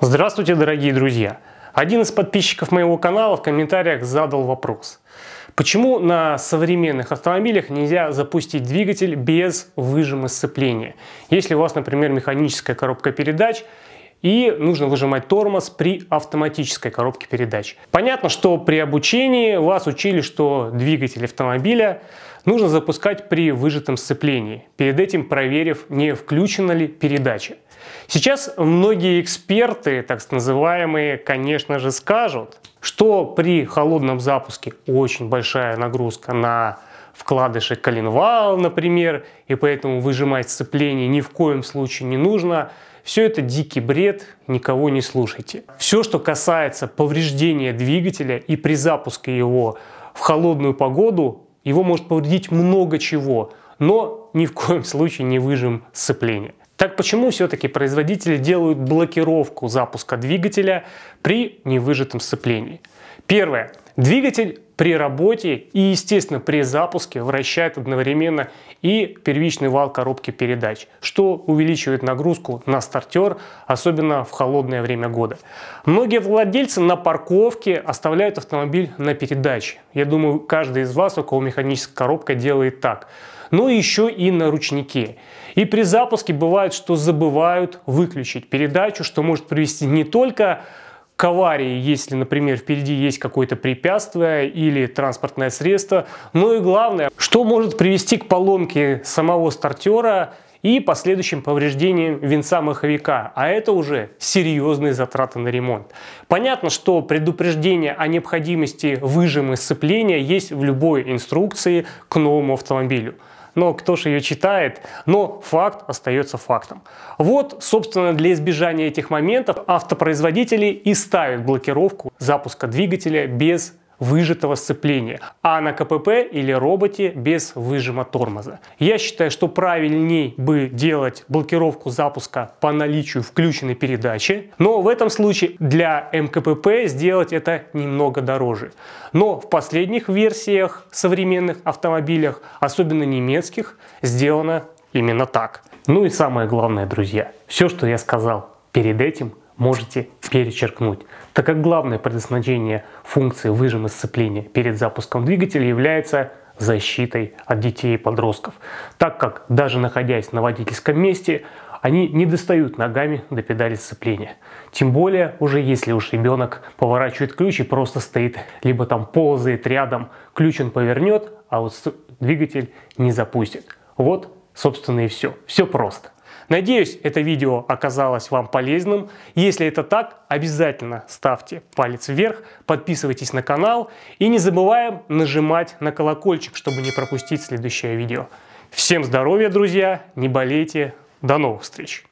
Здравствуйте, дорогие друзья! Один из подписчиков моего канала в комментариях задал вопрос. Почему на современных автомобилях нельзя запустить двигатель без выжима сцепления? Если у вас, например, механическая коробка передач и нужно выжимать тормоз при автоматической коробке передач. Понятно, что при обучении вас учили, что двигатель автомобиля нужно запускать при выжатом сцеплении, перед этим проверив, не включена ли передача. Сейчас многие эксперты, так называемые, конечно же, скажут, что при холодном запуске очень большая нагрузка на вкладыши коленвал, например, и поэтому выжимать сцепление ни в коем случае не нужно – все это дикий бред, никого не слушайте. Все, что касается повреждения двигателя и при запуске его в холодную погоду, его может повредить много чего, но ни в коем случае не выжим сцепление. Так почему все-таки производители делают блокировку запуска двигателя при невыжатом сцеплении? Первое. Двигатель при работе и, естественно, при запуске вращает одновременно и первичный вал коробки передач, что увеличивает нагрузку на стартер, особенно в холодное время года. Многие владельцы на парковке оставляют автомобиль на передаче. Я думаю, каждый из вас, у кого механическая коробка, делает так. Но ну еще и на ручнике. И при запуске бывает, что забывают выключить передачу, что может привести не только к к аварии, если, например, впереди есть какое-то препятствие или транспортное средство. Ну и главное, что может привести к поломке самого стартера и последующим повреждениям винца маховика, а это уже серьезные затраты на ремонт. Понятно, что предупреждение о необходимости выжима сцепления есть в любой инструкции к новому автомобилю но кто же ее читает? Но факт остается фактом. Вот, собственно, для избежания этих моментов автопроизводители и ставят блокировку запуска двигателя без выжатого сцепления, а на КПП или роботе без выжима тормоза. Я считаю, что правильней бы делать блокировку запуска по наличию включенной передачи, но в этом случае для МКПП сделать это немного дороже. Но в последних версиях современных автомобилях, особенно немецких, сделано именно так. Ну и самое главное, друзья, все, что я сказал перед этим – можете перечеркнуть, так как главное предназначение функции выжима сцепления перед запуском двигателя является защитой от детей и подростков, так как даже находясь на водительском месте, они не достают ногами до педали сцепления. Тем более, уже если уж ребенок поворачивает ключ и просто стоит, либо там ползает рядом, ключ он повернет, а вот двигатель не запустит. Вот, собственно, и все. Все просто. Надеюсь, это видео оказалось вам полезным. Если это так, обязательно ставьте палец вверх, подписывайтесь на канал и не забываем нажимать на колокольчик, чтобы не пропустить следующее видео. Всем здоровья, друзья, не болейте, до новых встреч!